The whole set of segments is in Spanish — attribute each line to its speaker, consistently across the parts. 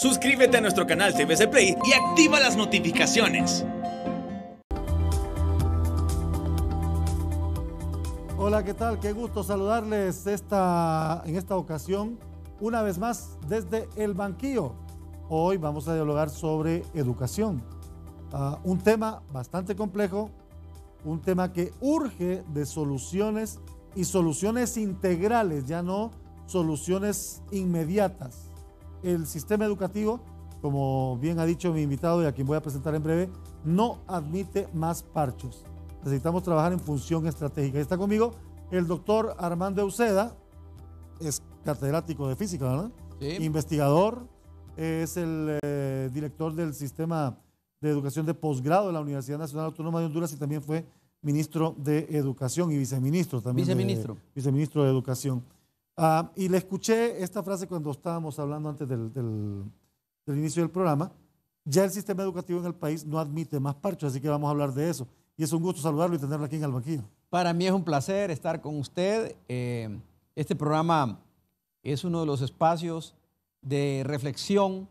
Speaker 1: Suscríbete a nuestro canal TVC Play y activa las notificaciones.
Speaker 2: Hola, ¿qué tal? Qué gusto saludarles esta, en esta ocasión, una vez más desde el banquillo. Hoy vamos a dialogar sobre educación, ah, un tema bastante complejo, un tema que urge de soluciones y soluciones integrales, ya no soluciones inmediatas el sistema educativo, como bien ha dicho mi invitado y a quien voy a presentar en breve, no admite más parchos. Necesitamos trabajar en función estratégica. está conmigo el doctor Armando Euceda, es catedrático de física, ¿verdad? Sí. Investigador, es el eh, director del sistema de educación de posgrado de la Universidad Nacional Autónoma de Honduras y también fue ministro de Educación y viceministro también. Viceministro. viceministro de Educación. Ah, y le escuché esta frase cuando estábamos hablando antes del, inicio del programa. Ya el sistema educativo en el país no admite más parchos, así que vamos a hablar de eso. Y es un gusto saludarlo y tenerlo aquí en el banquillo.
Speaker 1: Para mí es un placer estar con usted. Eh, este programa es uno de los espacios de reflexión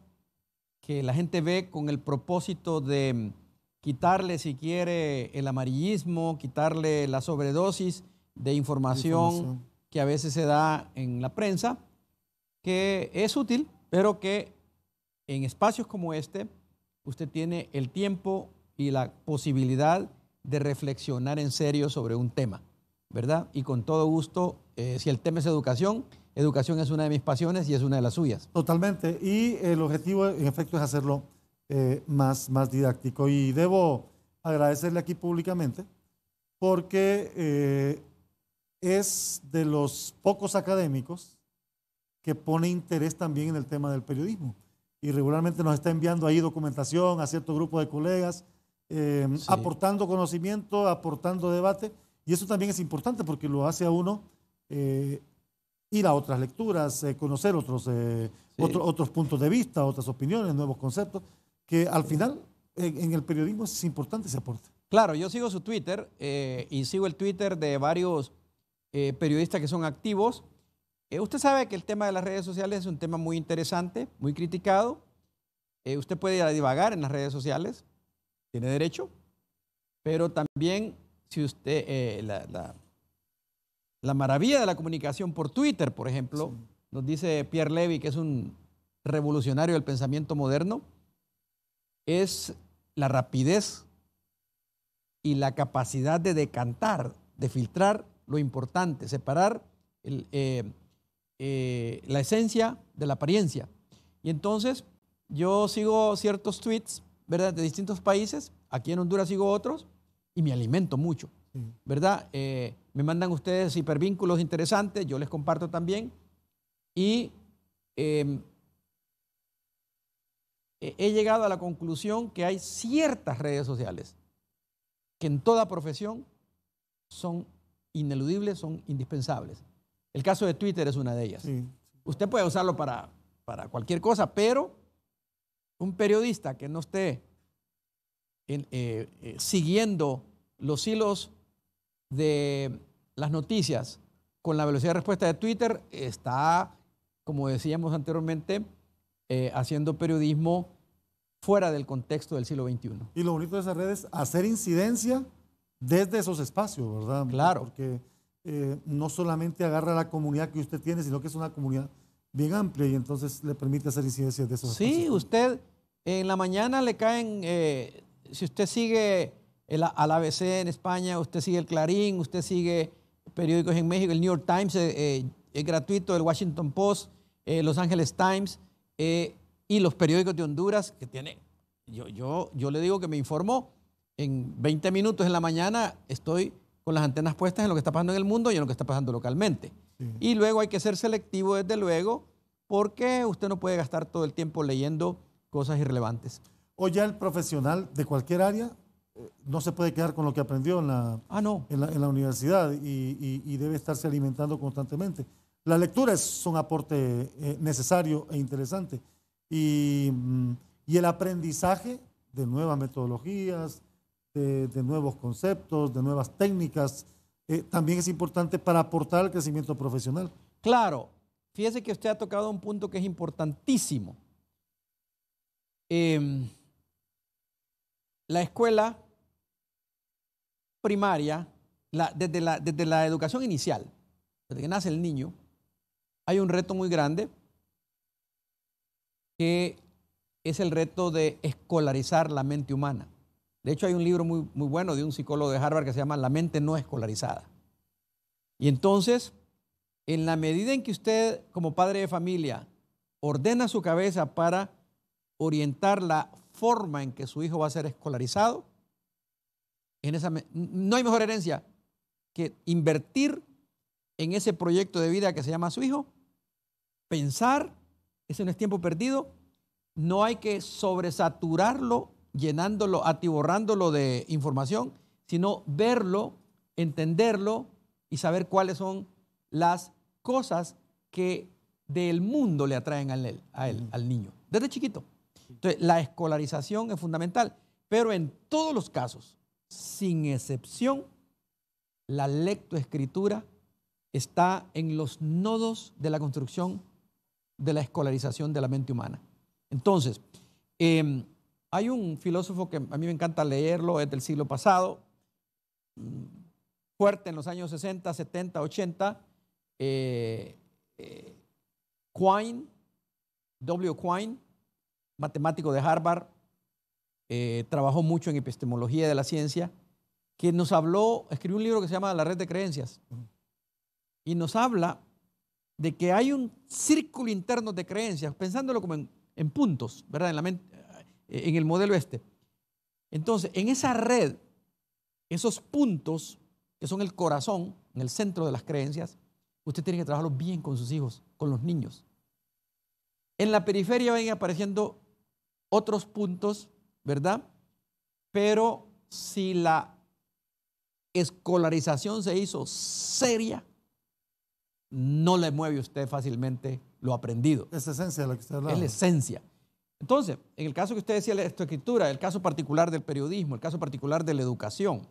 Speaker 1: que la gente ve con el propósito de quitarle, si quiere, el amarillismo, quitarle la sobredosis de información a veces se da en la prensa, que es útil, pero que en espacios como este usted tiene el tiempo y la posibilidad de reflexionar en serio sobre un tema, ¿verdad? Y con todo gusto, eh, si el tema es educación, educación es una de mis pasiones y es una de las suyas. Totalmente, y el
Speaker 2: objetivo en efecto es hacerlo eh, más, más didáctico. Y debo agradecerle aquí públicamente porque eh, es de los pocos académicos que pone interés también en el tema del periodismo. Y regularmente nos está enviando ahí documentación a cierto grupo de colegas, em, aportando conocimiento, aportando debate. Y eso también es importante porque lo hace a uno eh, ir a otras lecturas, eh, conocer otros, eh, otros puntos de vista, otras opiniones, nuevos conceptos, que al final en, el periodismo es importante ese aporte.
Speaker 1: Claro, yo sigo su Twitter y sigo el Twitter de varios eh, periodistas que son activos. Eh, usted sabe que el tema de las redes sociales es un tema muy interesante, muy criticado. Eh, usted puede ir a divagar en las redes sociales, tiene derecho, pero también si usted, la, maravilla de la comunicación por Twitter, por ejemplo, nos dice Pierre Levy, que es un revolucionario del pensamiento moderno, es la rapidez y la capacidad de decantar, de filtrar lo importante, separar eh, eh, la esencia de la apariencia. Y entonces yo sigo ciertos tweets, ¿verdad? De distintos países, aquí en Honduras sigo otros y me alimento mucho, ¿verdad? Eh, me mandan ustedes hipervínculos interesantes, yo les comparto también. Y em, he llegado a la conclusión que hay ciertas redes sociales que en toda profesión son ineludibles, son indispensables. El caso de Twitter es una de ellas. Usted puede usarlo para, para cualquier cosa, pero un periodista que no esté eh, eh, siguiendo los hilos de las noticias con la velocidad de respuesta de Twitter está, como decíamos anteriormente, eh, haciendo periodismo fuera del contexto del siglo XXI. Y lo bonito de esas redes, hacer
Speaker 2: incidencia desde esos espacios, ¿verdad? Claro. Porque eh, no solamente agarra la comunidad que usted tiene, sino que es una comunidad bien amplia y entonces le permite hacer incidencias de esos
Speaker 1: sí, espacios. Sí, usted en la mañana le caen, eh, si usted sigue el, al ABC en España, usted sigue el Clarín, usted sigue periódicos en México, el New York Times eh, es gratuito, el Washington Post, Los Angeles Times y los periódicos de Honduras que tiene. Yo, yo, yo le digo que me informó en 20 minutos en la mañana estoy con las antenas puestas en lo que está pasando en el mundo y en lo que está pasando localmente. Y luego hay que ser selectivo, desde luego, porque usted no puede gastar todo el tiempo leyendo cosas irrelevantes. O ya el profesional de cualquier área eh, no se
Speaker 2: puede quedar con lo que aprendió en la, ah, no. en la, universidad y, debe estarse alimentando constantemente. La lectura es un aporte eh, necesario e interesante. Y, mm, y el aprendizaje de nuevas metodologías, eh, de, nuevos conceptos, de nuevas técnicas, eh, también es importante para aportar al crecimiento
Speaker 1: profesional. Claro, fíjese que usted ha tocado un punto que es importantísimo. Em, la escuela primaria, desde, la, desde la educación inicial, desde que nace el niño, hay un reto muy grande que es el reto de escolarizar la mente humana. De hecho, hay un libro muy, muy bueno de un psicólogo de Harvard que se llama La mente no escolarizada. Y entonces, en la medida en que usted, como padre de familia, ordena su cabeza para orientar la forma en que su hijo va a ser escolarizado, en no hay mejor herencia que invertir en ese proyecto de vida que se llama su hijo, pensar, ese no es tiempo perdido, no hay que sobresaturarlo llenándolo, atiborrándolo de información, sino verlo, entenderlo y saber cuáles son las cosas que del mundo le atraen al niño, desde chiquito. Entonces, la escolarización es fundamental, pero en todos los casos, sin excepción, la lectoescritura está en los nodos de la construcción de la escolarización de la mente humana. Entonces, em, hay un filósofo que a mí me encanta leerlo, es del siglo pasado, mm, fuerte en los años 60, 70, 80, Quine, W. Quine, matemático de Harvard, eh, trabajó mucho en epistemología de la ciencia, que nos habló, escribió un libro que se llama La red de creencias, y nos habla de que hay un círculo interno de creencias, pensándolo como en, puntos, ¿verdad? En la mente, e-, en el modelo este. Entonces, en esa red, esos puntos que son el corazón, en el centro de las creencias, usted tiene que trabajarlo bien con sus hijos, con los niños. En la periferia van apareciendo otros puntos, ¿verdad? Pero si la escolarización se hizo seria, no le mueve usted fácilmente lo aprendido. Es esencia de lo que usted hablando Es la esencia. Entonces, en el caso que usted decía la esta escritura, el caso particular del periodismo, el caso particular de la educación,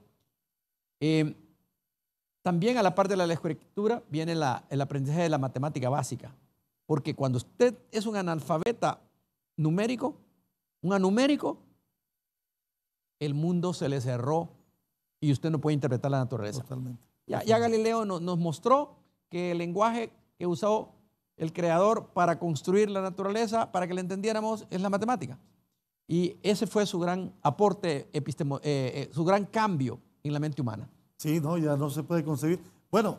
Speaker 1: eh, también a la parte de la escritura viene el aprendizaje de la matemática básica. Porque cuando usted es un analfabeta numérico, un anumérico, el mundo se le cerró y usted no puede interpretar la naturaleza. Ya, Galileo nos mostró que el lenguaje que usó el creador para construir la naturaleza, para que la entendiéramos, es la matemática. Y ese fue su gran aporte, epistemo, eh, eh, su gran cambio en la mente humana. Sí, no, ya no se puede concebir. Bueno,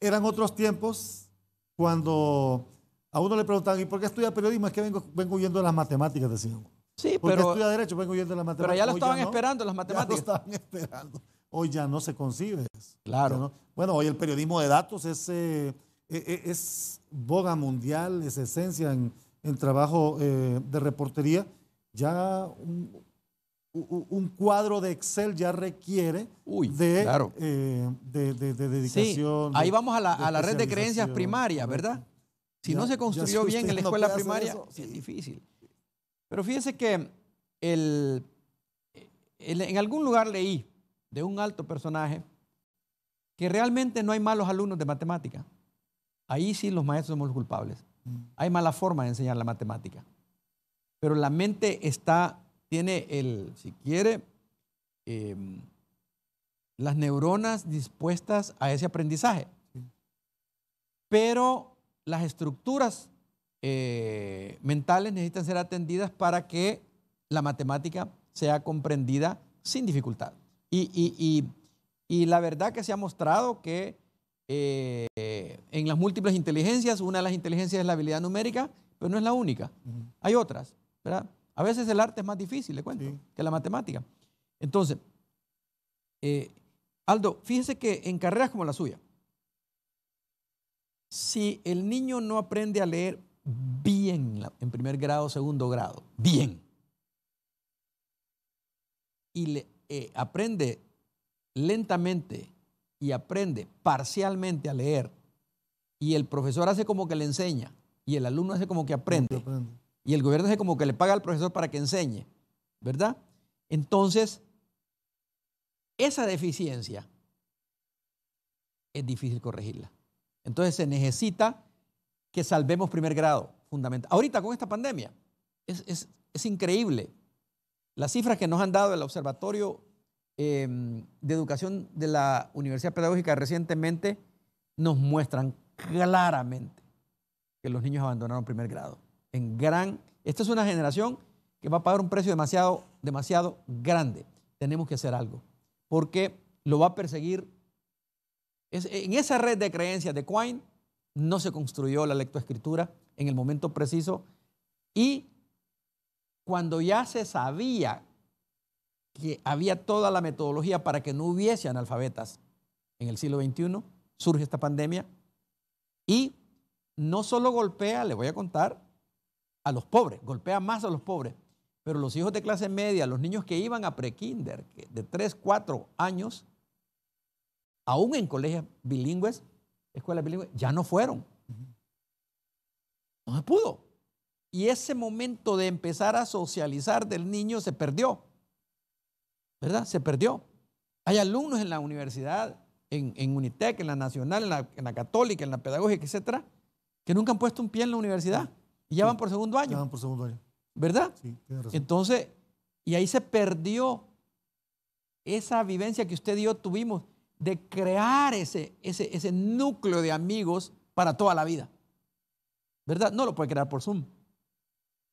Speaker 1: eran otros
Speaker 2: tiempos cuando a uno le preguntaban, ¿y por qué estudia periodismo? Es que vengo, vengo huyendo de las matemáticas, decían. Sí, ¿Por pero. estudia derecho, vengo huyendo de las matemáticas. Pero ya lo estaban
Speaker 1: esperando las matemáticas. Ya lo estaban
Speaker 2: esperando. Hoy ya no se concibe. Claro. Bueno, hoy el periodismo de datos es. Eh, e, e, es boga mundial, es esencia en, trabajo eh, de reportería, ya un, cuadro de Excel ya requiere de, eh, dedicación. ahí vamos a la, red de creencias primarias, ¿verdad?
Speaker 1: Si no se construyó bien en la escuela primaria, es difícil. Pero fíjense que en algún lugar leí de un alto personaje que realmente no hay malos alumnos de matemática. Ahí sí los maestros somos los culpables. Mm. Hay mala forma de enseñar la matemática. Pero la mente está, tiene el, si quiere, em, las neuronas dispuestas a ese aprendizaje. Pero las estructuras eh, mentales necesitan ser atendidas para que la matemática sea comprendida sin dificultad. y la verdad que se ha mostrado que eh, en las múltiples inteligencias. Una de las inteligencias es la habilidad numérica, pero no es la única. Hay otras, ¿verdad? A veces el arte es más difícil, le cuento, que la matemática. Entonces, eh, Aldo, fíjese que en carreras como la suya, si el niño no aprende a leer bien en primer grado, segundo grado, bien, y le, eh, aprende lentamente y aprende parcialmente a leer y el profesor hace como que le enseña y el alumno hace como que aprende, y el gobierno hace como que le paga al profesor para que enseñe, ¿verdad? Entonces, esa deficiencia es difícil corregirla. Entonces se necesita que salvemos primer grado, fundamental. Ahorita con esta pandemia, es, es increíble. Las cifras que nos han dado el Observatorio Em, de Educación de la Universidad Pedagógica recientemente nos muestran claramente que los niños abandonaron primer grado. En gran, esta es una generación que va a pagar un precio demasiado, demasiado grande. Tenemos que hacer algo, porque lo va a perseguir. en esa red de creencias de Quine no se construyó la lectoescritura en el momento preciso y cuando ya se sabía que había toda la metodología para que no hubiese analfabetas en el siglo XXI, surge esta pandemia y no solo golpea, le voy a contar, a los pobres, golpea más a los pobres, pero los hijos de clase media, los niños que iban a prekinder de 3, 4 años, aún en colegios bilingües, escuelas bilingües, ya no fueron. No se pudo. Y ese momento de empezar a socializar del niño se perdió. ¿verdad? Se perdió. Hay alumnos en la universidad, en, Unitec, en la Nacional, en la, Católica, en la Pedagógica, etcétera, que nunca han puesto un pie en la universidad y ya van por segundo año. Ya van por segundo año. ¿Verdad? Sí, tiene razón. Entonces, y ahí se perdió esa vivencia que usted y yo tuvimos de crear ese, ese, núcleo de amigos para toda la vida. ¿Verdad? No lo puede crear por Zoom.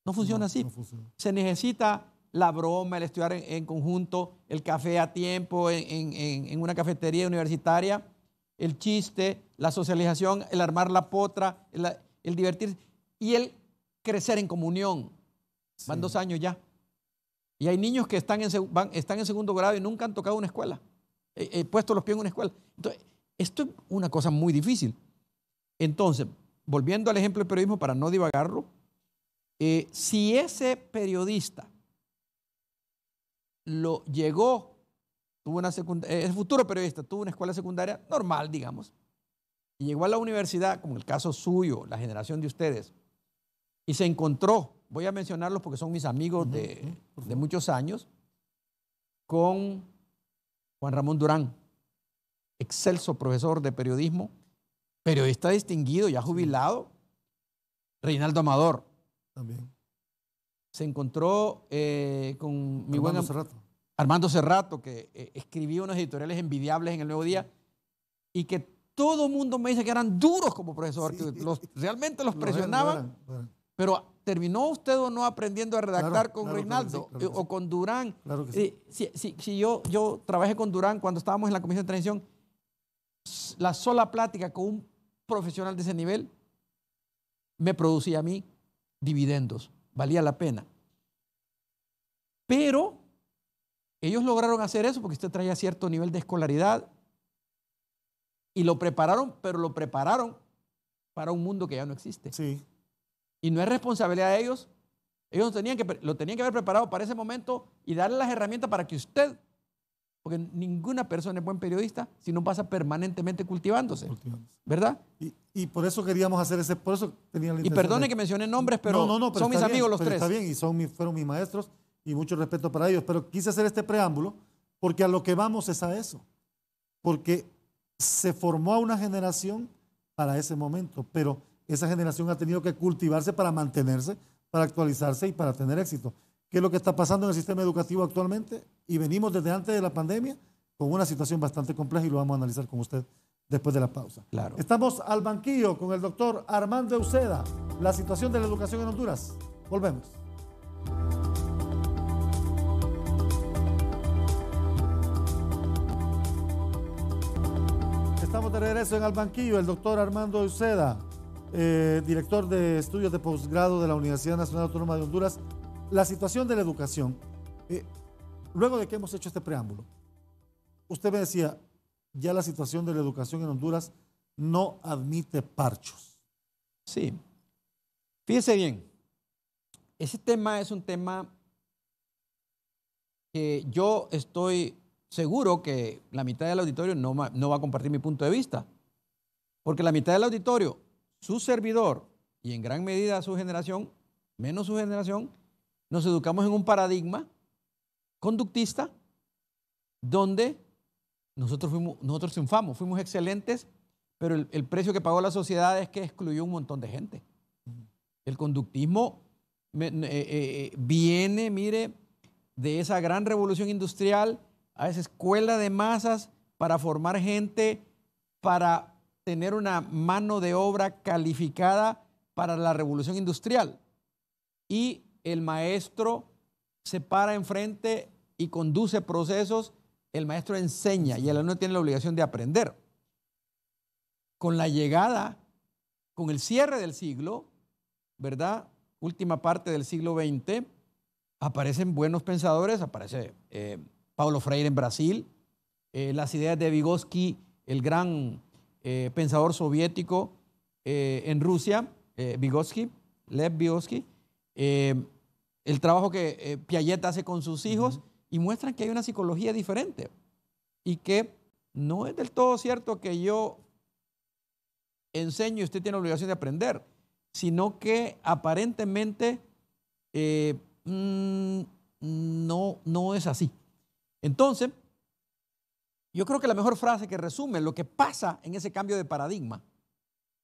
Speaker 1: No funciona así. No funciona. Se necesita la broma, el estudiar en, conjunto, el café a tiempo en, una cafetería universitaria, el chiste, la socialización, el armar la potra, el, divertirse y el crecer en comunión. Van dos años ya. Y hay niños que están en, van, están en segundo grado y nunca han tocado una escuela, he, eh, eh, puesto los pies en una escuela. esto es una cosa muy difícil. Entonces, volviendo al ejemplo del periodismo para no divagarlo, eh, si ese periodista lo llegó, tuvo una secundaria, eh, es futuro periodista, tuvo una escuela secundaria normal, digamos, y llegó a la universidad, como el caso suyo, la generación de ustedes, y se encontró, voy a mencionarlos porque son mis amigos de, de muchos años, con Juan Ramón Durán, excelso profesor de periodismo, periodista distinguido, ya jubilado, Reinaldo Amador. También se encontró eh, con mi Armando buen Armando Cerrato, que escribía eh, escribió unos editoriales envidiables en el Nuevo Día y que todo el mundo me dice que eran duros como profesor, que realmente los presionaban, pero terminó usted o no aprendiendo a redactar con Reinaldo eh, o con Durán. Sí. Si, yo, yo trabajé con Durán cuando estábamos en la Comisión de Transición, la sola plática con un profesional de ese nivel me producía a mí dividendos valía la pena. Pero ellos lograron hacer eso porque usted traía cierto nivel de escolaridad y lo prepararon, pero lo prepararon para un mundo que ya no existe. Sí. Y no es responsabilidad de ellos. Ellos tenían que, lo tenían que haber preparado para ese momento y darle las herramientas para que usted porque ninguna persona es buen periodista si no pasa permanentemente cultivándose. ¿Verdad? Y, por eso queríamos hacer ese. Por eso tenía Y perdone que mencione nombres, pero, son mis amigos los tres. Está bien, y son
Speaker 2: fueron mis maestros y mucho respeto para ellos. Pero quise hacer este preámbulo porque a lo que vamos es a eso. Porque se formó a una generación para ese momento, pero esa generación ha tenido que cultivarse para mantenerse, para actualizarse y para tener éxito. ¿Qué es lo que está pasando en el sistema educativo actualmente? y venimos desde antes de la pandemia con una situación bastante compleja y lo vamos a analizar con usted después de la pausa. Claro. Estamos al banquillo con el doctor Armando Euceda, la situación de la educación en Honduras. Volvemos. Estamos de regreso en el Banquillo, el doctor Armando Uceda eh, director de estudios de posgrado de la Universidad Nacional Autónoma de Honduras. La situación de la educación. Eh, Luego de que hemos hecho este preámbulo, usted me decía, ya la situación de la educación en Honduras no admite parchos.
Speaker 1: Sí. Fíjese bien, ese tema es un tema que yo estoy seguro que la mitad del auditorio no, no va a compartir mi punto de vista, porque la mitad del auditorio, su servidor y en gran medida su generación, menos su generación, nos educamos en un paradigma conductista, donde nosotros, fuimos, nosotros triunfamos, fuimos excelentes, pero el, precio que pagó la sociedad es que excluyó un montón de gente. El conductismo eh, eh, eh, viene, mire, de esa gran revolución industrial a esa escuela de masas para formar gente, para tener una mano de obra calificada para la revolución industrial. Y el maestro se para enfrente y conduce procesos, el maestro enseña y el alumno tiene la obligación de aprender. Con la llegada, con el cierre del siglo, ¿verdad? Última parte del siglo XX, aparecen buenos pensadores, aparece eh, Paulo Freire en Brasil, eh, las ideas de Vygotsky, el gran eh, pensador soviético en Rusia, Vygotsky, Lev Vygotsky, el trabajo que eh, Piaget hace con sus hijos y muestran que hay una psicología diferente y que no es del todo cierto que yo enseño y usted tiene la obligación de aprender, sino que aparentemente eh, mm, no, no es así. Entonces, yo creo que la mejor frase que resume lo que pasa en ese cambio de paradigma,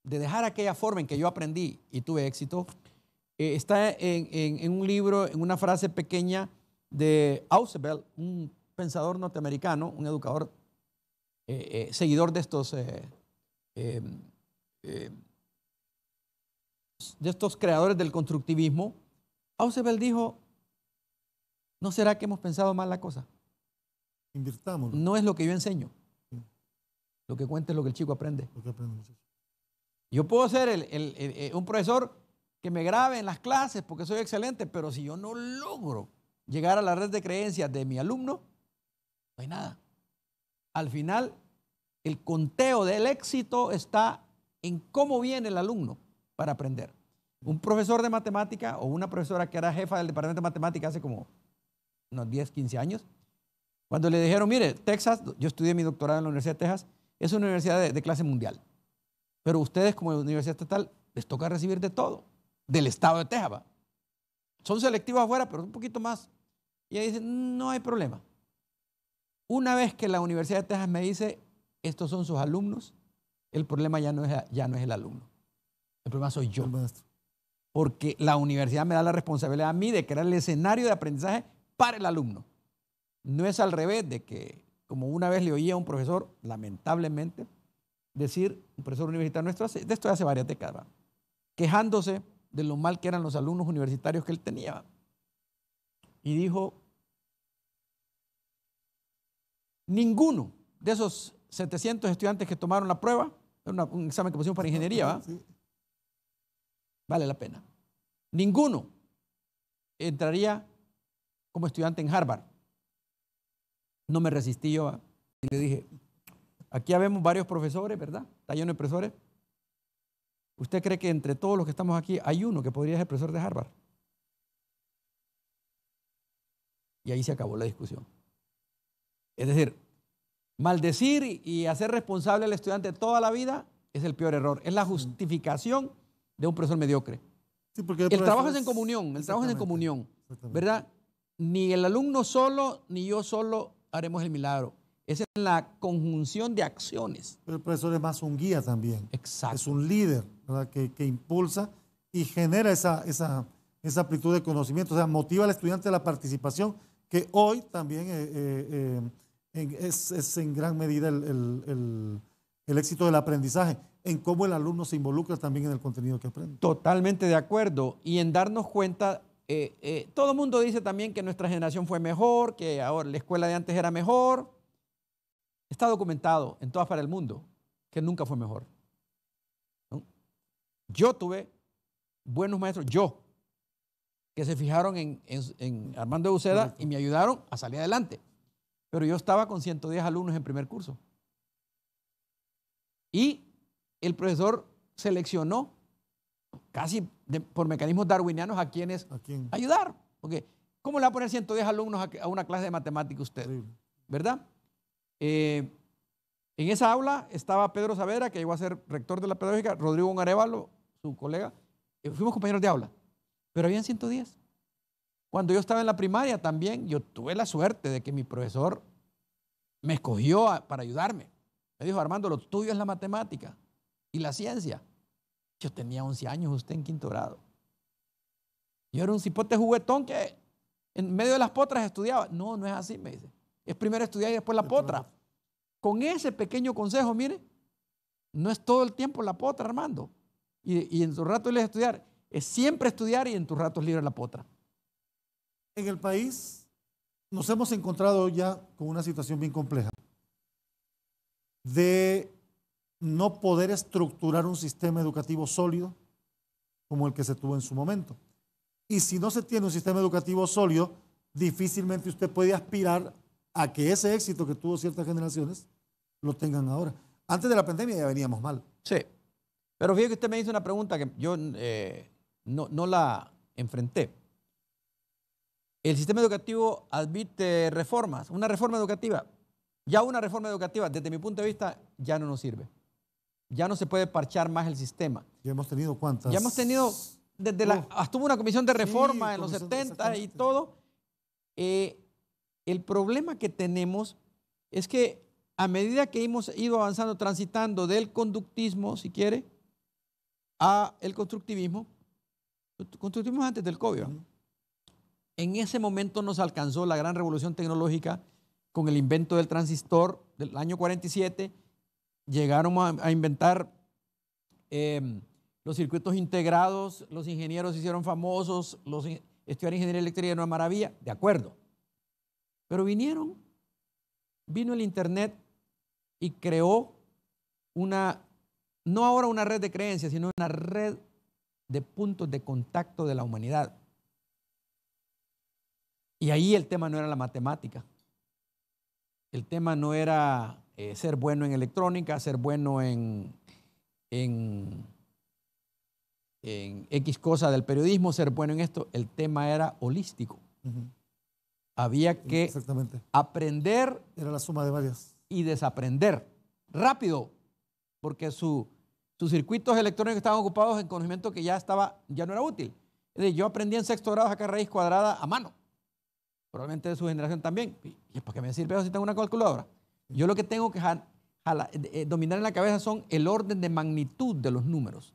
Speaker 1: de dejar aquella forma en que yo aprendí y tuve éxito, eh, está en, un libro, en una frase pequeña de Ausubel, un pensador norteamericano, un educador, eh, eh, seguidor de estos, de estos creadores del constructivismo. Ausubel dijo, ¿no será que hemos pensado mal la cosa? Invirtámoslo. No es lo que yo enseño. Lo que cuenta es lo que el chico aprende. Yo puedo ser un profesor que me grabe en las clases porque soy excelente, pero si yo no logro llegar a la red de creencias de mi alumno, no hay nada. Al final, el conteo del éxito está en cómo viene el alumno para aprender. Un profesor de matemática o una profesora que era jefa del departamento de matemática hace como unos 10, 15 años, cuando le dijeron, mire, Texas, yo estudié mi doctorado en la Universidad de Texas, es una universidad de clase mundial, pero ustedes como universidad estatal les toca recibir de todo del estado de Texas. Son selectivos afuera, pero un poquito más. Y ahí dicen no hay problema. Una vez que la Universidad de Texas me dice, estos son sus alumnos, el problema ya no es, ya no es el alumno. El problema soy yo. Porque la universidad me da la responsabilidad a mí de crear el escenario de aprendizaje para el alumno. No es al revés de que, como una vez le oía a un profesor, lamentablemente, decir, un profesor universitario nuestro, de esto hace varias décadas, quejándose de lo mal que eran los alumnos universitarios que él tenía. Y dijo, ninguno de esos 700 estudiantes que tomaron la prueba, era un examen que pusimos para ingeniería, vale la pena. Ninguno entraría como estudiante en Harvard. No me resistí yo. Y le dije, aquí habemos varios profesores, ¿verdad? Está lleno de profesores ¿Usted cree que entre todos los que estamos aquí hay uno que podría ser profesor de Harvard? Y ahí se acabó la discusión. Es decir, maldecir y hacer responsable al estudiante toda la vida es el peor error. Es la justificación de un profesor mediocre. el, trabajo es en comunión, el trabajo es en comunión, ¿verdad? Ni el alumno solo, ni yo solo haremos el milagro es la conjunción de acciones.
Speaker 2: Pero el profesor es más un guía también. Exacto. Es un líder ¿verdad? Que, impulsa y genera esa, esa, amplitud de conocimiento, o sea, motiva al estudiante a la participación, que hoy también eh, eh, eh, es, en gran medida el, éxito del aprendizaje, en cómo el alumno se involucra
Speaker 1: también en el contenido que aprende. Totalmente de acuerdo, y en darnos cuenta todo el mundo dice también que nuestra generación fue mejor, que ahora la escuela de antes era mejor, Está documentado en todas partes del mundo que nunca fue mejor. Yo tuve buenos maestros, yo, que se fijaron en, Armando Buceda y me ayudaron a salir adelante. Pero yo estaba con 110 alumnos en primer curso. Y el profesor seleccionó, casi por mecanismos darwinianos, a quienes ayudar. Porque, ¿cómo le va a poner 110 alumnos a, una clase de matemática usted? ¿Verdad? Eh, en esa aula estaba Pedro Savera, que llegó a ser rector de la pedagógica, Rodrigo Arevalo, su colega. Eh, fuimos compañeros de aula, pero habían 110. Cuando yo estaba en la primaria también, yo tuve la suerte de que mi profesor me escogió para ayudarme. Me dijo, Armando, lo tuyo es la matemática y la ciencia. Yo tenía 11 años, usted en quinto grado. Yo era un cipote juguetón que en medio de las potras estudiaba. No, no es así, me dice es primero estudiar y después la potra. Con ese pequeño consejo, mire, no es todo el tiempo la potra, Armando. Y, en tus rato libres estudiar. Es siempre estudiar y en tus ratos libre la potra.
Speaker 2: En el país nos hemos encontrado ya con una situación bien compleja de no poder estructurar un sistema educativo sólido como el que se tuvo en su momento. Y si no se tiene un sistema educativo sólido, difícilmente usted puede aspirar a que ese éxito que tuvo ciertas generaciones
Speaker 1: lo tengan ahora. Antes de la pandemia ya veníamos mal. Sí. Pero fíjate que usted me hizo una pregunta que yo eh, no, la enfrenté. El sistema educativo admite reformas, una reforma educativa. Ya una reforma educativa, desde mi punto de vista, ya no nos sirve. Ya no se puede parchar más el sistema. Ya hemos tenido cuántas. Ya hemos tenido, desde la, hasta una comisión de reforma en los 70 y todo. Eh, el problema que tenemos es que a medida que hemos ido avanzando, transitando del conductismo, si quiere, a el constructivismo, constructivismo antes del COVID, en ese momento nos alcanzó la gran revolución tecnológica con el invento del transistor del año 47, llegaron a, inventar em, los circuitos integrados, los ingenieros se hicieron famosos, los, estudiar ingeniería eléctrica era una maravilla, de acuerdo. Pero vinieron, vino el Internet y creó una, no ahora una red de creencias, sino una red de puntos de contacto de la humanidad. Y ahí el tema no era la matemática. El tema no era eh, ser bueno en electrónica, ser bueno en, en, X cosa del periodismo, ser bueno en esto. El tema era holístico. Había em, que aprender. Y desaprender. Rápido. Porque sus circuitos electrónicos estaban ocupados en conocimiento que ya, estaba, ya no era útil. yo aprendí en sexto grado a sacar raíz cuadrada a mano. Probablemente de su generación también. ¿Y para qué me sirve eso si tengo una calculadora? Yo lo que tengo que eh, eh, dominar en la cabeza son el orden de magnitud de los números.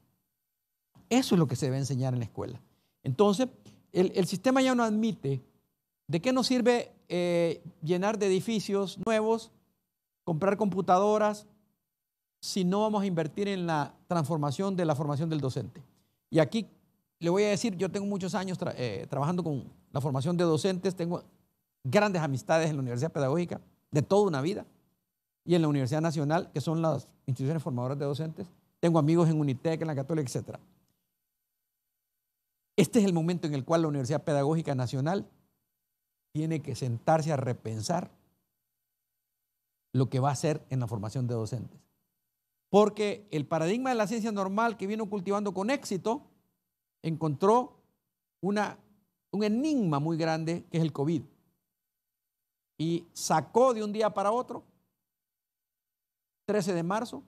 Speaker 1: Eso es lo que se debe enseñar en la escuela. Entonces, el, el sistema ya no admite ¿De qué nos sirve eh, llenar de edificios nuevos, comprar computadoras, si no vamos a invertir en la transformación de la formación del docente? Y aquí le voy a decir, yo tengo muchos años eh, trabajando con la formación de docentes, tengo grandes amistades en la Universidad Pedagógica de toda una vida y en la Universidad Nacional, que son las instituciones formadoras de docentes. Tengo amigos en Unitec, en la Católica, etc. Este es el momento en el cual la Universidad Pedagógica Nacional tiene que sentarse a repensar lo que va a hacer en la formación de docentes. Porque el paradigma de la ciencia normal que vino cultivando con éxito encontró una, un enigma muy grande que es el COVID. Y sacó de un día para otro, 13 de marzo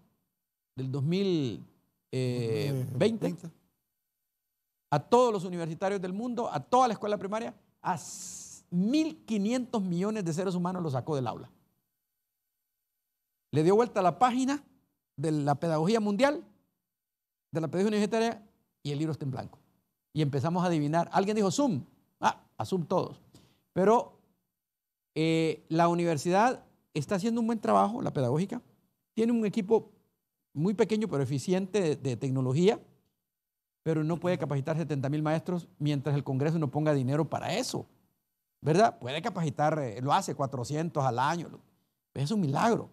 Speaker 1: del 2020, eh, a todos los universitarios del mundo, a toda la escuela primaria, a 1.500 millones de seres humanos lo sacó del aula. Le dio vuelta a la página de la pedagogía mundial, de la pedagogía universitaria, y el libro está en blanco. Y empezamos a adivinar. Alguien dijo Zoom. Ah, a Zoom todos. Pero eh, la universidad está haciendo un buen trabajo, la pedagógica. Tiene un equipo muy pequeño pero eficiente de, tecnología, pero no puede capacitar 70.000 maestros mientras el Congreso no ponga dinero para eso. ¿verdad? Puede capacitar, eh, lo hace 400 al año, es un milagro.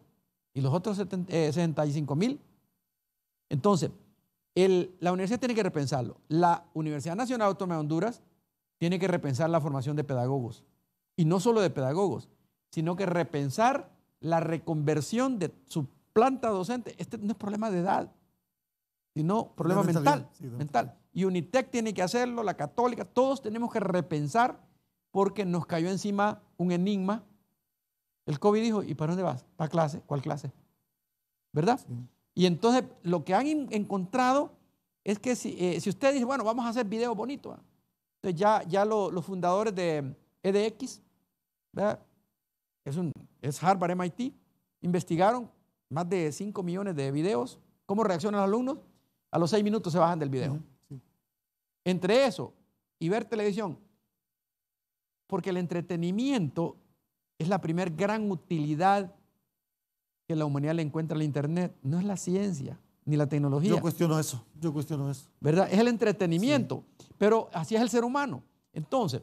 Speaker 1: Y los otros 65 eh, mil. Entonces, la universidad tiene que repensarlo. La Universidad Nacional Autónoma de Honduras tiene que repensar la formación de pedagogos. Y no solo de pedagogos, sino que repensar la reconversión de su planta docente. Este no es problema de edad, sino problema mental, mental. Y Unitec tiene que hacerlo, la católica, todos tenemos que repensar porque nos cayó encima un enigma. El COVID dijo, ¿y para dónde vas? ¿Para clase? ¿Cuál clase? ¿Verdad? Y entonces lo que han encontrado es que si, eh, si usted dice, bueno, vamos a hacer videos bonitos, entonces ya, ya los fundadores de EDX, ¿verdad? Es, un, es Harvard MIT, investigaron más de 5 millones de videos, cómo reaccionan los alumnos, a los 6 minutos se bajan del video. Entre eso y ver televisión, porque el entretenimiento es la primer gran utilidad que la humanidad le encuentra al Internet. No es la ciencia ni la tecnología. Yo cuestiono eso, yo cuestiono eso. ¿Verdad? Es el entretenimiento, pero así es el ser humano. Entonces,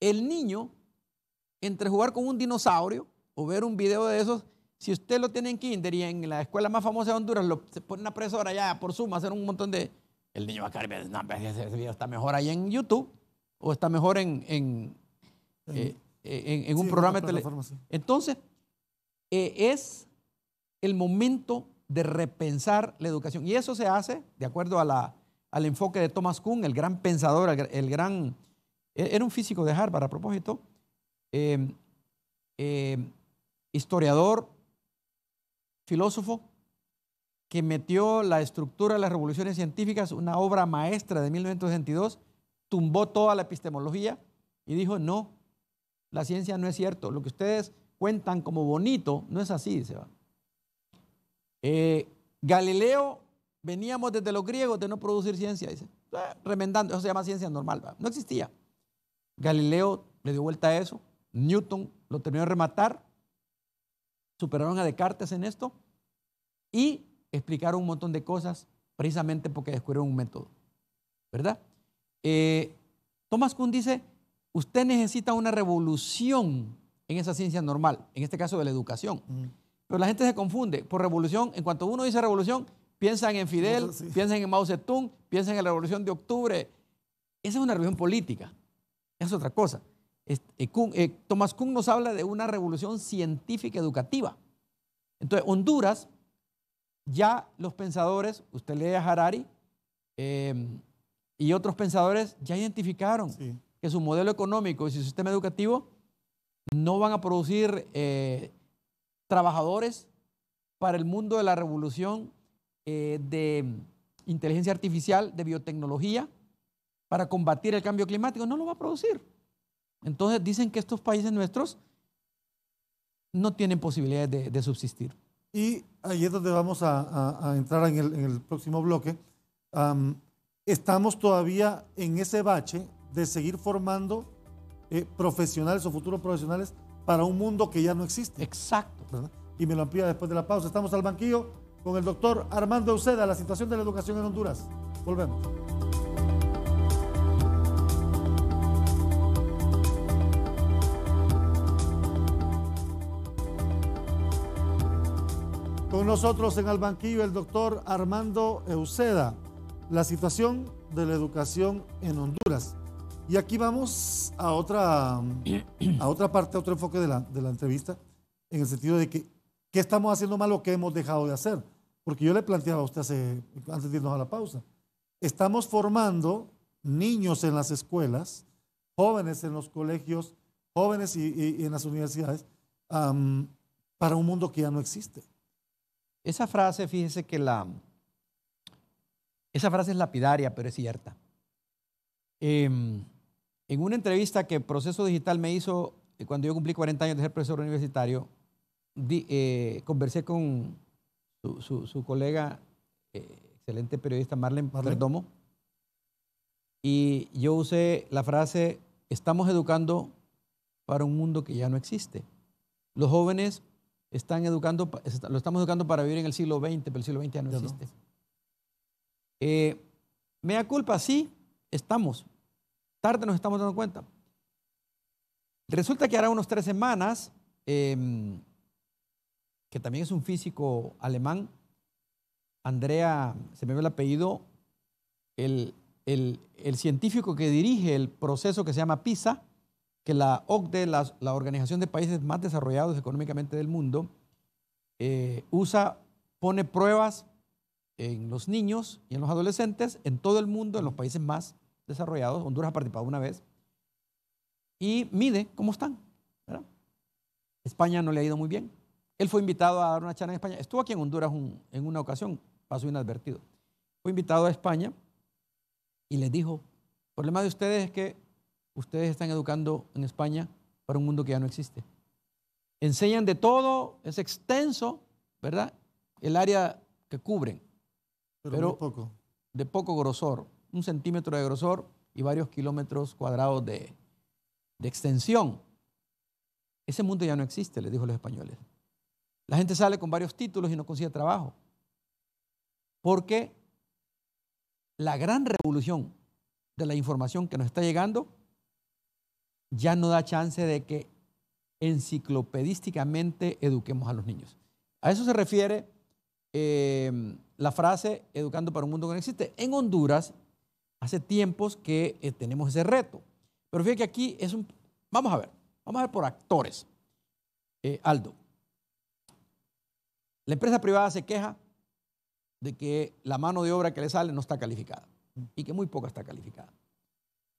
Speaker 1: el niño, entre jugar con un dinosaurio o ver un video de esos, si usted lo tiene en kinder y en la escuela más famosa de Honduras, lo, se pone una presora ya por suma, hacer un montón de... El niño va a caer, no, pues, ese video está mejor ahí en YouTube o está mejor en, en, eh, eh, un programa de televisión. Entonces, eh, es el momento de repensar la educación. Y eso se hace de acuerdo a al enfoque de Thomas Kuhn, el gran pensador, el, gran... E-, era un físico de Harvard a propósito, em, em, historiador, filósofo, que metió la estructura de las revoluciones científicas, una obra maestra de 1962, tumbó toda la epistemología y dijo, no, la ciencia no es cierto. Lo que ustedes cuentan como bonito no es así, dice. Eh, Galileo, veníamos desde los griegos de no producir ciencia, dice. Ah, remendando, eso se llama ciencia normal, no existía. Galileo le dio vuelta a eso, Newton lo terminó de rematar, superaron a Descartes en esto y explicaron un montón de cosas precisamente porque descubrieron un método, ¿verdad? Eh, Thomas Kuhn dice, usted necesita una revolución en esa ciencia normal, en este caso de la educación. Pero la gente se confunde por revolución. En cuanto uno dice revolución, piensan en Fidel, piensan en Mao Zedong, piensan en la revolución de octubre. Esa es una revolución política. Es otra cosa. Eh, Kuhn, eh, Thomas Kuhn nos habla de una revolución científica educativa. Entonces, Honduras, ya los pensadores, usted lee a Harari, y otros pensadores ya identificaron que su modelo económico y su sistema educativo no van a producir eh, trabajadores para el mundo de la revolución eh, de inteligencia artificial, de biotecnología, para combatir el cambio climático. No lo va a producir. Entonces dicen que estos países nuestros no tienen
Speaker 2: posibilidades de, subsistir. Y ahí es donde vamos a, entrar en el, próximo bloque estamos todavía en ese bache de seguir formando eh, profesionales o futuros profesionales para un mundo que ya no existe. Exacto. Y me lo amplía después de la pausa. Estamos al banquillo con el doctor Armando Euseda, la situación de la educación en Honduras. Volvemos. Con nosotros en el banquillo el doctor Armando Euseda, la situación de la educación en Honduras. Y aquí vamos a otra, a otra parte, a otro enfoque de la, entrevista, en el sentido de que qué estamos haciendo mal o qué hemos dejado de hacer. Porque yo le planteaba a usted hace, antes de irnos a la pausa, estamos formando niños en las escuelas, jóvenes en los colegios, jóvenes y, en las universidades, para
Speaker 1: un mundo que ya no existe. Esa frase, fíjese que la, esa frase es lapidaria, pero es cierta. Em, en una entrevista que Proceso Digital me hizo eh, cuando yo cumplí 40 años de ser profesor universitario, eh, conversé con su, colega, eh, excelente periodista Marlene, Padre y yo usé la frase, estamos educando para un mundo que ya no existe. Los jóvenes están educando, lo estamos educando para vivir en el siglo XX, pero el siglo XX ya no existe me eh, mea culpa, sí, estamos. Tarde nos estamos dando cuenta. Resulta que hará unos tres semanas, em, que también es un físico alemán, Andrea, se me ve el apellido, el, científico que dirige el proceso que se llama PISA, que la OCDE, la, Organización de Países Más Desarrollados Económicamente del Mundo, eh, usa, pone pruebas en los niños y en los adolescentes en todo el mundo, en los países más desarrollados. Honduras ha participado una vez. Y mide cómo están. España no le ha ido muy bien. Él fue invitado a dar una charla en España. Estuvo aquí en Honduras en una ocasión, pasó inadvertido. Fue invitado a España y le dijo, el problema de ustedes es que ustedes están educando en España para un mundo que ya no existe. Enseñan de todo, es extenso, ¿verdad? El área que cubren. Pero, de poco grosor, un centímetro de grosor y varios kilómetros cuadrados de, extensión. Ese mundo ya no existe, les dijo los españoles. La gente sale con varios títulos y no consigue trabajo. Porque la gran revolución de la información que nos está llegando ya no da chance de que enciclopedísticamente eduquemos a los niños. A eso se refiere eh, la frase educando para un mundo que no existe. En Honduras hace tiempos que eh, tenemos ese reto. Pero fíjate que aquí es un... Vamos a ver, vamos a ver por actores. Eh, Aldo, la empresa privada se queja de que la mano de obra que le sale no está calificada y que muy poca está calificada.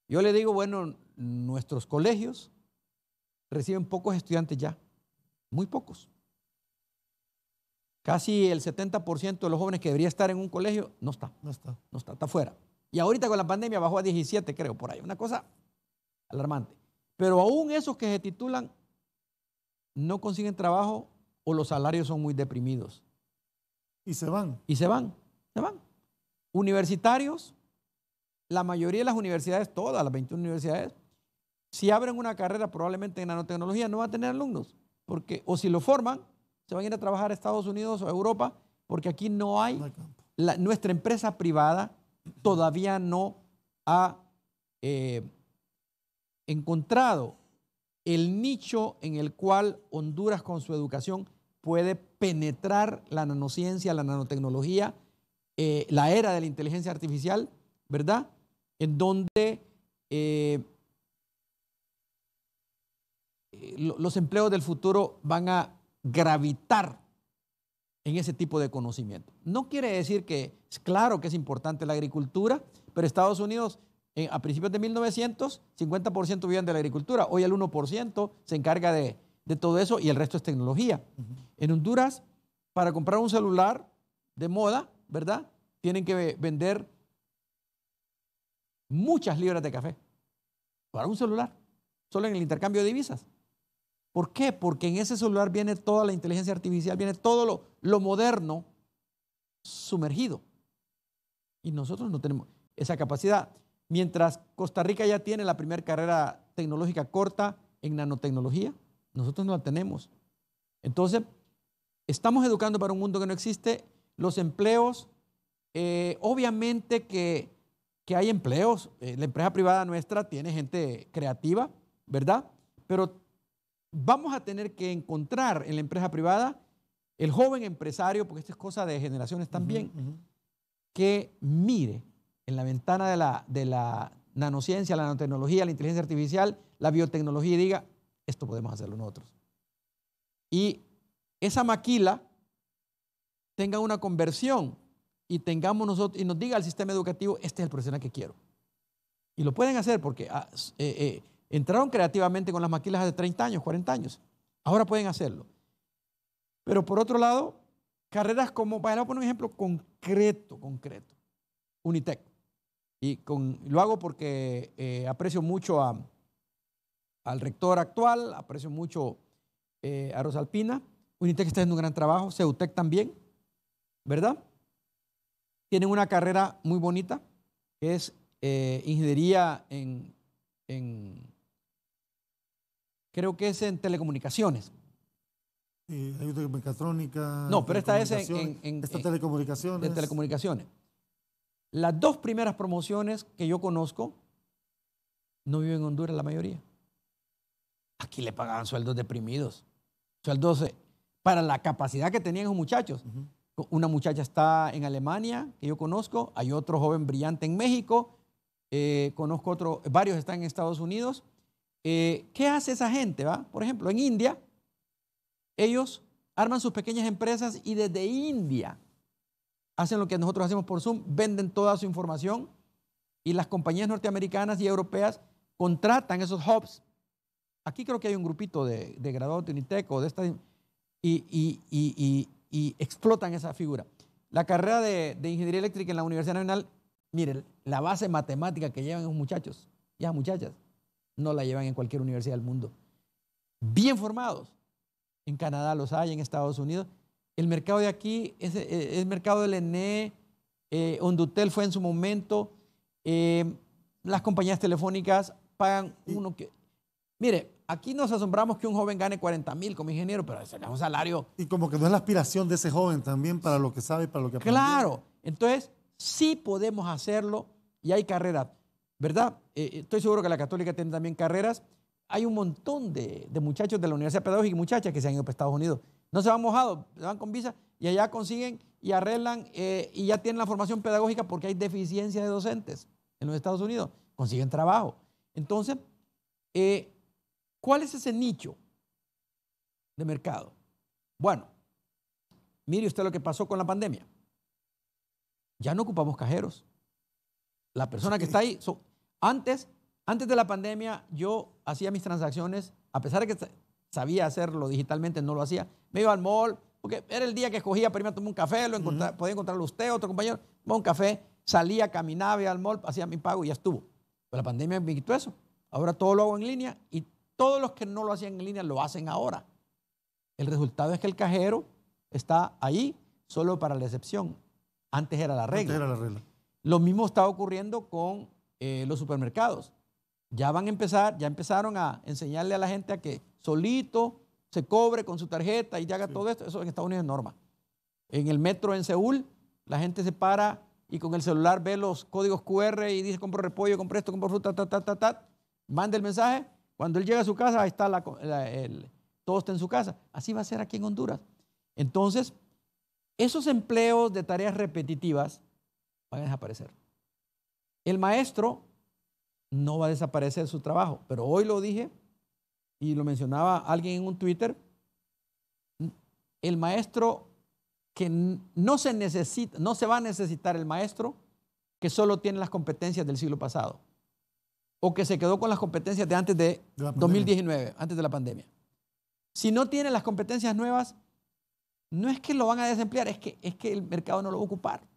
Speaker 1: Yo le digo, bueno, nuestros colegios reciben pocos estudiantes ya, muy pocos. Casi el 70% de los jóvenes que debería estar en un colegio no está. No está. No está, está fuera. Y ahorita con la pandemia bajó a 17, creo, por ahí. Una cosa alarmante. Pero aún esos que se titulan no consiguen trabajo o los salarios son muy deprimidos. Y se van. Y se van, se van. Universitarios, la mayoría de las universidades, todas las 21 universidades, si abren una carrera probablemente en nanotecnología no va a tener alumnos, porque o si lo forman se van a ir a trabajar a Estados Unidos o a Europa porque aquí no hay, nuestra empresa privada todavía no ha eh, encontrado el nicho en el cual Honduras con su educación puede penetrar la nanociencia, la nanotecnología, eh, la era de la inteligencia artificial, ¿verdad? En donde eh, los empleos del futuro van a gravitar en ese tipo de conocimiento. No quiere decir que, es claro que es importante la agricultura, pero Estados Unidos eh, a principios de 1900, 50% vivían de la agricultura, hoy el 1% se encarga de, todo eso y el resto es tecnología. En Honduras, para comprar un celular de moda, ¿verdad? Tienen que vender muchas libras de café para un celular, solo en el intercambio de divisas. ¿Por qué? Porque en ese celular viene toda la inteligencia artificial, viene todo lo, moderno sumergido. Y nosotros no tenemos esa capacidad. Mientras Costa Rica ya tiene la primera carrera tecnológica corta en nanotecnología, nosotros no la tenemos. Entonces, estamos educando para un mundo que no existe. Los empleos, eh, obviamente que, hay empleos. Eh, la empresa privada nuestra tiene gente creativa, ¿verdad? Pero vamos a tener que encontrar en la empresa privada el joven empresario, porque esto es cosa de generaciones también, que mire en la ventana de la, nanociencia, la nanotecnología, la inteligencia artificial, la biotecnología y diga, esto podemos hacerlo nosotros. Y esa maquila tenga una conversión y tengamos nosotros y nos diga al sistema educativo, este es el profesional que quiero. Y lo pueden hacer porque ah, eh, eh, Entraron creativamente con las maquilas de 30 años, 40 años. Ahora pueden hacerlo. Pero por otro lado, carreras como, para voy poner un ejemplo concreto, concreto. Unitec. Y lo hago porque eh, aprecio mucho al rector actual, aprecio mucho eh, a Rosalpina. Unitec está haciendo un gran trabajo, Ceutec también, ¿verdad? Tienen una carrera muy bonita, que es eh, ingeniería en creo que es en telecomunicaciones. Sí, hay
Speaker 2: mecatrónica. No, pero esta es en, telecomunicaciones. telecomunicaciones.
Speaker 1: Las dos primeras promociones que yo conozco no viven en Honduras la mayoría. Aquí le pagaban sueldos deprimidos. Sueldos eh, para la capacidad que tenían los muchachos. Una muchacha está en Alemania, que yo conozco. Hay otro joven brillante en México. Eh, conozco otro, varios están en Estados Unidos. Eh, ¿qué hace esa gente? Va? Por ejemplo, en India, ellos arman sus pequeñas empresas y desde India hacen lo que nosotros hacemos por Zoom, venden toda su información y las compañías norteamericanas y europeas contratan esos hubs. Aquí creo que hay un grupito de, de graduados de Unitec o de esta, y, explotan esa figura. La carrera de, de, ingeniería eléctrica en la Universidad Nacional, miren, la base matemática que llevan esos muchachos y esas muchachas no la llevan en cualquier universidad del mundo. Bien formados. En Canadá los hay, en Estados Unidos. El mercado de aquí es el eh, mercado del ENE, eh, Ondutel fue en su momento. Eh, las compañías telefónicas pagan uno que... Mire, aquí nos asombramos que un joven gane 40 mil como ingeniero, pero ese es un salario... Y
Speaker 2: como que no es la aspiración de ese joven también para lo que sabe, y para lo que aprende. Claro,
Speaker 1: entonces sí podemos hacerlo y hay carrera. ¿verdad? Eh, eh, estoy seguro que la católica tiene también carreras. Hay un montón de, muchachos de la Universidad Pedagógica y muchachas que se han ido para Estados Unidos. No se van mojados, se van con visa y allá consiguen y arreglan eh, y ya tienen la formación pedagógica porque hay deficiencia de docentes en los Estados Unidos. Consiguen trabajo. Entonces, ¿cuál es ese nicho de mercado? Bueno, mire usted lo que pasó con la pandemia. Ya no ocupamos cajeros. La persona que está ahí antes, antes de la pandemia, yo hacía mis transacciones, a pesar de que sabía hacerlo digitalmente, no lo hacía. Me iba al mall, porque era el día que escogía, primero tomé un café, lo podía encontrarlo usted, otro compañero, tomé un café, salía, caminaba, iba al mall, hacía mi pago y ya estuvo. Pero la pandemia me quitó eso. Ahora todo lo hago en línea y todos los que no lo hacían en línea lo hacen ahora. El resultado es que el cajero está ahí solo para la excepción. Antes era la regla. Antes era la regla. Lo mismo está ocurriendo con eh, los supermercados. Ya van a empezar, ya empezaron a enseñarle a la gente a que solito se cobre con su tarjeta y ya haga todo esto. Eso en Estados Unidos es norma. En el metro en Seúl, la gente se para y con el celular ve los códigos QR y dice, compro repollo, compro esto, compro fruta, ta, ta, ta, ta. Manda el mensaje. Cuando él llega a su casa, ahí está todo está en su casa. Así va a ser aquí en Honduras. Entonces, esos empleos de tareas repetitivas van a desaparecer. El maestro no va a desaparecer su trabajo, pero hoy lo dije y lo mencionaba alguien en un Twitter, el maestro que no se necesita, no se va a necesitar el maestro que solo tiene las competencias del siglo pasado o que se quedó con las competencias de antes de, 2019, antes de la pandemia. Si no tiene las competencias nuevas, no es que lo van a desemplear, es que, es que el mercado no lo va a ocupar.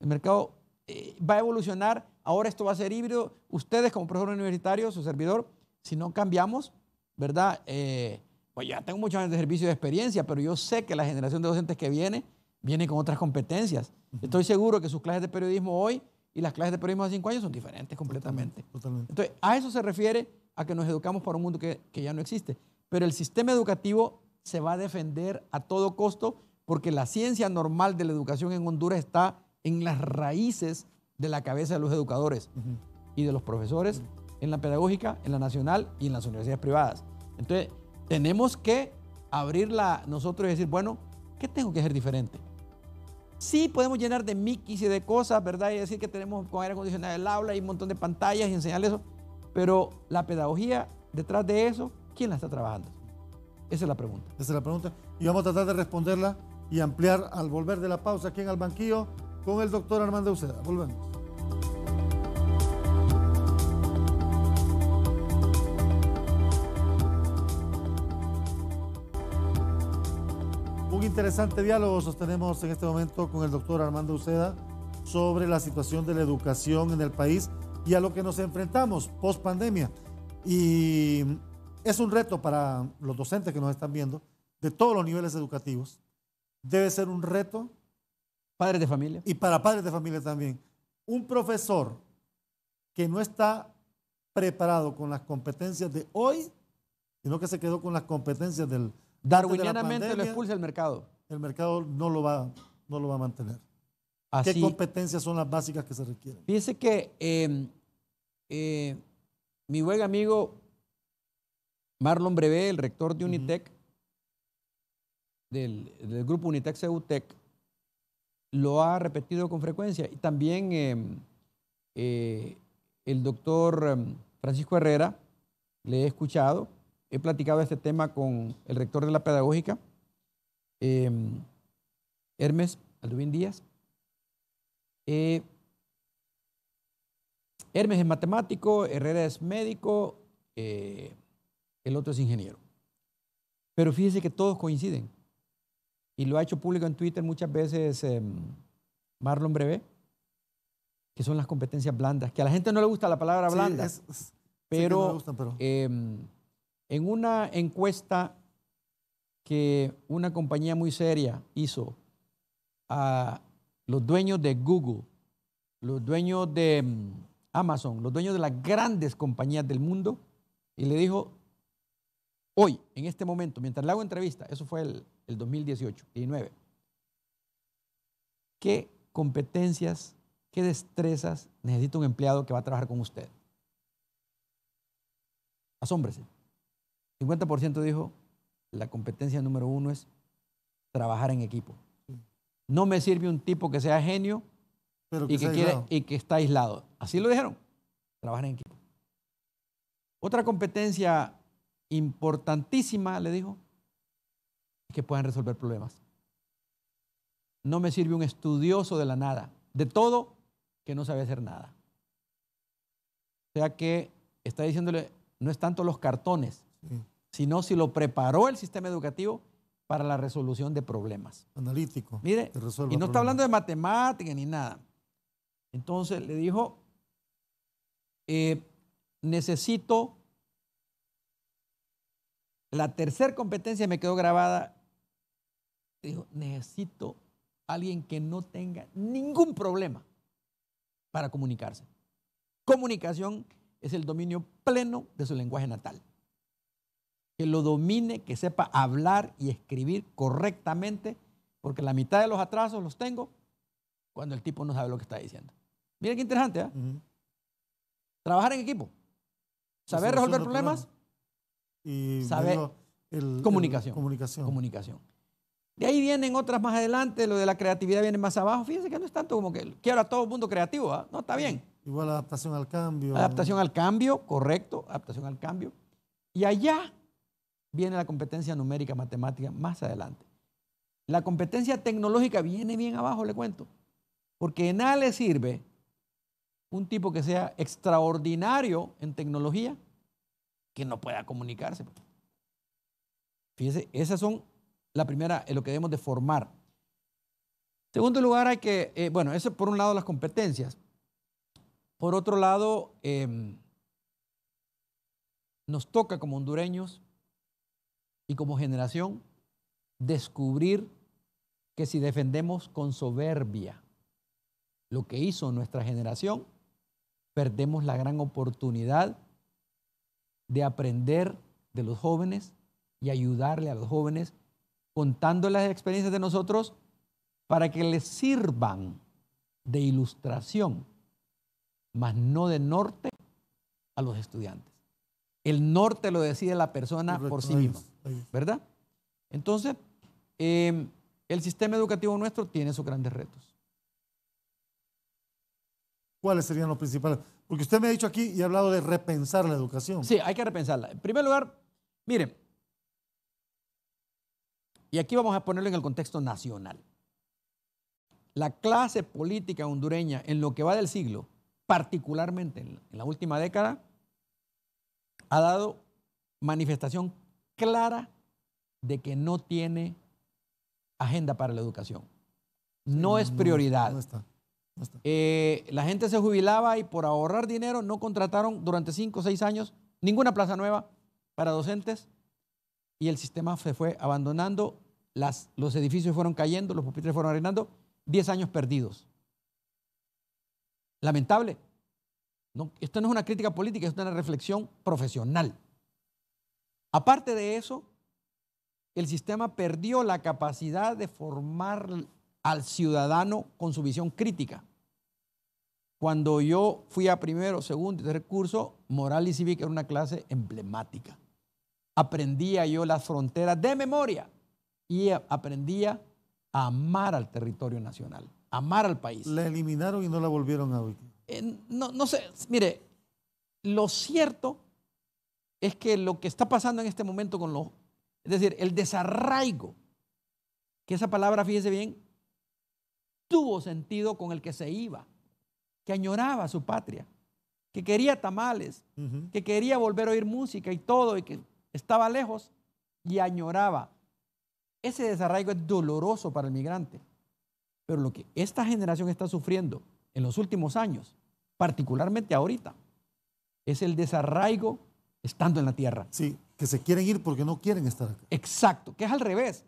Speaker 1: El mercado eh, va a evolucionar, ahora esto va a ser híbrido. Ustedes como profesor universitario, su servidor, si no cambiamos, ¿verdad? Eh, pues ya tengo muchos años de servicio y de experiencia, pero yo sé que la generación de docentes que viene viene con otras competencias. Estoy seguro que sus clases de periodismo hoy y las clases de periodismo hace cinco años son diferentes completamente. Entonces, a eso se refiere a que nos educamos para un mundo que, que ya no existe. Pero el sistema educativo se va a defender a todo costo porque la ciencia normal de la educación en Honduras está en las raíces de la cabeza de los educadores y de los profesores en la pedagógica, en la nacional y en las universidades privadas. Entonces, tenemos que abrirla nosotros y decir, bueno, ¿qué tengo que hacer diferente? Sí podemos llenar de micis y de cosas, ¿verdad? Y decir que tenemos con aire acondicionado el aula y un montón de pantallas y enseñarles eso, pero la pedagogía detrás de eso, ¿quién la está trabajando? Esa es la pregunta. Esa es la pregunta.
Speaker 2: Y vamos a tratar de responderla y ampliar al volver de la pausa aquí en el banquillo con el doctor Armando Uceda. Volvemos. Un interesante diálogo sostenemos en este momento con el doctor Armando Uceda sobre la situación de la educación en el país y a lo que nos enfrentamos post pandemia. Y es un reto para los docentes que nos están viendo de todos los niveles educativos. Debe ser un reto Padres de familia. Y para padres de familia también. Un profesor que no está preparado con las competencias de hoy, sino que se quedó con las competencias del... Darwinianamente lo expulsa el mercado. El mercado no lo va, no lo va a mantener. ¿Qué competencias son las básicas que se requieren?
Speaker 1: Fíjese que em, eh, mi buen amigo Marlon Brevé, el rector de Unitec, del, del, grupo Unitec Ceutec, lo ha repetido con frecuencia. Y también em, eh, el doctor em, Francisco Herrera, le he escuchado, he platicado este tema con el rector de la pedagógica, em, Hermes Alduín Díaz. Eh, Hermes es matemático, Herrera es médico, eh, el otro es ingeniero. Pero fíjense que todos coinciden y lo ha hecho público en Twitter muchas veces em, Marlon Breve, que son las competencias blandas, que a la gente no le gusta la palabra blanda, pero, em, en una encuesta que una compañía muy seria hizo a los dueños de Google, los dueños de em, Amazon, los dueños de las grandes compañías del mundo, y le dijo, hoy, en este momento, mientras le hago entrevista, eso fue el, el 2018, 19, ¿qué competencias, qué destrezas necesita un empleado que va a trabajar con usted? Asómbrese. 50% dijo, la competencia número uno es trabajar en equipo. No me sirve un tipo que sea genio y, que quiere, y que está aislado. Así lo dijeron, trabajar en equipo. Otra competencia importantísima, le dijo, que puedan resolver problemas. No me sirve un estudioso de la nada, de todo que no sabe hacer nada. O sea que está diciéndole, no es tanto los cartones, sino si lo preparó el sistema educativo para la resolución de problemas. Analítico. Mire, y no está hablando de matemática ni nada. Entonces le dijo, eh, necesito la tercera competencia me quedó grabada. Dijo, necesito alguien que no tenga ningún problema para comunicarse. Comunicación es el dominio pleno de su lenguaje natal. Que lo domine, que sepa hablar y escribir correctamente, porque la mitad de los atrasos los tengo cuando el tipo no sabe lo que está diciendo. Miren qué interesante, ¿eh? Trabajar en equipo, saber resolver problemas y saber comunicación, comunicación. Comunicación. De ahí vienen otras más adelante, lo de la creatividad viene más abajo. Fíjense que no es tanto como que quiero a todo el mundo creativo, ¿ah? no está bien. Igual adaptación al cambio. Adaptación al cambio, correcto, adaptación al cambio. Y allá viene la competencia numérica, matemática, más adelante. La competencia tecnológica viene bien abajo, le cuento. Porque en nada le sirve un tipo que sea extraordinario en tecnología que no pueda comunicarse. Fíjense, esas son la primera, lo que debemos de formar. En segundo lugar, hay que, eh, bueno, eso por un lado las competencias. Por otro lado, em, nos toca como hondureños y como generación descubrir que si defendemos con soberbia lo que hizo nuestra generación, perdemos la gran oportunidad de aprender de los jóvenes y ayudarle a los jóvenes contando las experiencias de nosotros para que les sirvan de ilustración, mas no de norte a los estudiantes. El norte lo decide la persona por sí misma, ¿verdad? Entonces, eh, el sistema educativo nuestro tiene sus grandes retos.
Speaker 2: ¿cuáles serían los principales? Porque usted me ha dicho aquí y ha hablado de repensar la educación. Sí,
Speaker 1: hay que repensarla. En primer lugar, miren, y aquí vamos a ponerlo en el contexto nacional. La clase política hondureña en lo que va del siglo, particularmente en la última década, ha dado manifestación clara de que no tiene agenda para la educación. No es prioridad. No, eh, la gente se jubilaba y por ahorrar dinero no contrataron durante 5 o 6 años ninguna plaza nueva para docentes y el sistema se fue abandonando, las, los edificios fueron cayendo, los pupitres fueron arenando 10 años perdidos. Lamentable. No, esto no es una crítica política, esto es una reflexión profesional. Aparte de eso, el sistema perdió la capacidad de formar al ciudadano con su visión crítica. Cuando yo fui a primero, segundo y tercer curso, moral y cívica era una clase emblemática. Aprendía yo las fronteras de memoria y aprendía a amar al territorio nacional, amar al país. La eliminaron y no la volvieron a vivir. Eh, no, no sé, mire, lo cierto es que lo que está pasando en este momento con los, es decir, el desarraigo, que esa palabra, fíjese bien, tuvo sentido con el que se iba, que añoraba su patria, que quería tamales, que quería volver a oír música y todo, y que estaba lejos y añoraba. Ese desarraigo es doloroso para el migrante. Pero lo que esta generación está sufriendo en los últimos años, particularmente ahorita, es el desarraigo estando en la tierra. Sí, que se quieren ir porque no quieren estar acá. Exacto, que es al revés.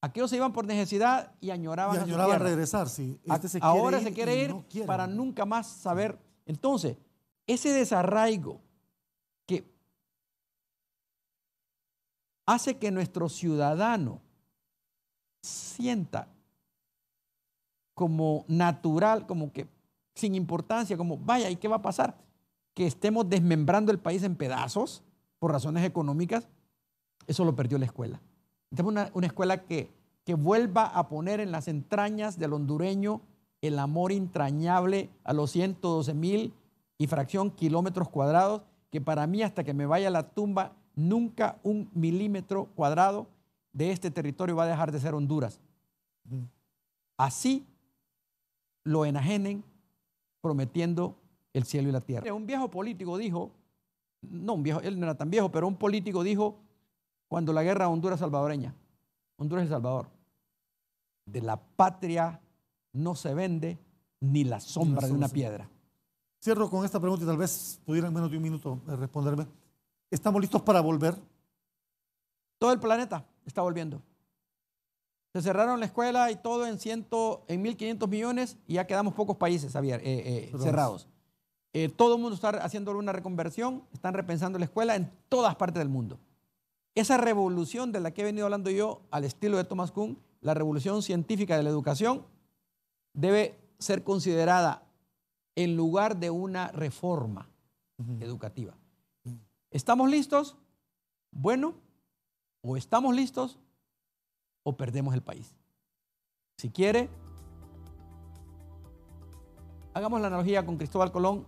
Speaker 1: Aquellos se iban por necesidad y añoraban, regresar,
Speaker 2: sí. Este ahora se quiere ir
Speaker 1: para nunca más saber. Entonces, ese desarraigo que hace que nuestro ciudadano sienta como natural, como que sin importancia, como vaya, ¿y qué va a pasar? Que estemos desmembrando el país en pedazos por razones económicas, eso lo perdió la escuela. Tenemos una, escuela que, que vuelva a poner en las entrañas del hondureño el amor entrañable a los 112 mil y fracción kilómetros cuadrados, que para mí hasta que me vaya a la tumba, nunca un milímetro cuadrado de este territorio va a dejar de ser Honduras. Así lo enajenen prometiendo el cielo y la tierra. Un viejo político dijo, no un viejo, él no era tan viejo, pero un político dijo, cuando la guerra Honduras-Salvadoreña, Honduras y Salvador, de la patria no se vende ni la
Speaker 2: sombra de una piedra. Cierro con esta pregunta y tal vez pudieran menos de un minuto eh, responderme.
Speaker 1: ¿Estamos listos para volver? Todo el planeta está volviendo. Se cerraron la escuela y todo en, en 1.500 millones y ya quedamos pocos países eh, eh, cerrados. todo el mundo está haciendo una reconversión, están repensando la escuela en todas partes del mundo. Esa revolución de la que he venido hablando yo, al estilo de Thomas Kuhn, la revolución científica de la educación, debe ser considerada en lugar de una reforma educativa. ¿Estamos listos? Bueno, o estamos listos o perdemos el país. Si quiere, hagamos la analogía con Cristóbal Colón.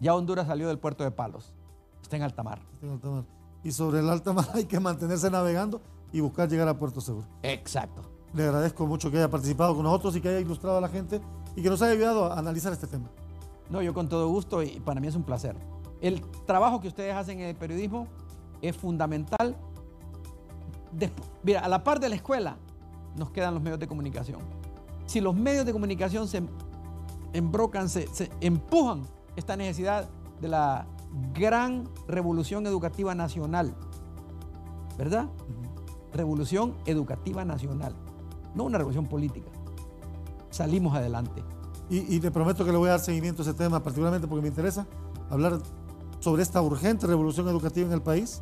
Speaker 1: Ya Honduras salió del puerto de Palos. Está en Está en alta
Speaker 2: mar y sobre el alta mar hay que mantenerse navegando y buscar llegar a Puerto Seguro. Exacto. Le agradezco mucho que haya participado con nosotros y que haya ilustrado a la gente y que nos haya ayudado
Speaker 1: a analizar este tema. No, yo con todo gusto y para mí es un placer. El trabajo que ustedes hacen en el periodismo es fundamental. mira, a la par de la escuela nos quedan los medios de comunicación. Si los medios de comunicación se embrocan, se empujan esta necesidad de la gran revolución educativa nacional, ¿verdad? Revolución educativa nacional, no una revolución política. Salimos adelante. Y,
Speaker 2: te prometo que le voy a dar seguimiento a ese tema, particularmente porque me interesa hablar sobre esta urgente revolución educativa en el país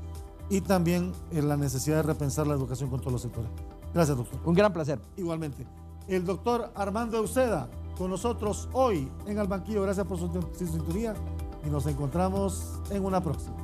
Speaker 2: y también en la necesidad de repensar la educación con todos los sectores. Gracias, doctor. Un gran placer. Igualmente. El doctor Armando Euceda, con nosotros hoy en el Banquillo. Gracias por su sintonía y nos encontramos en una próxima.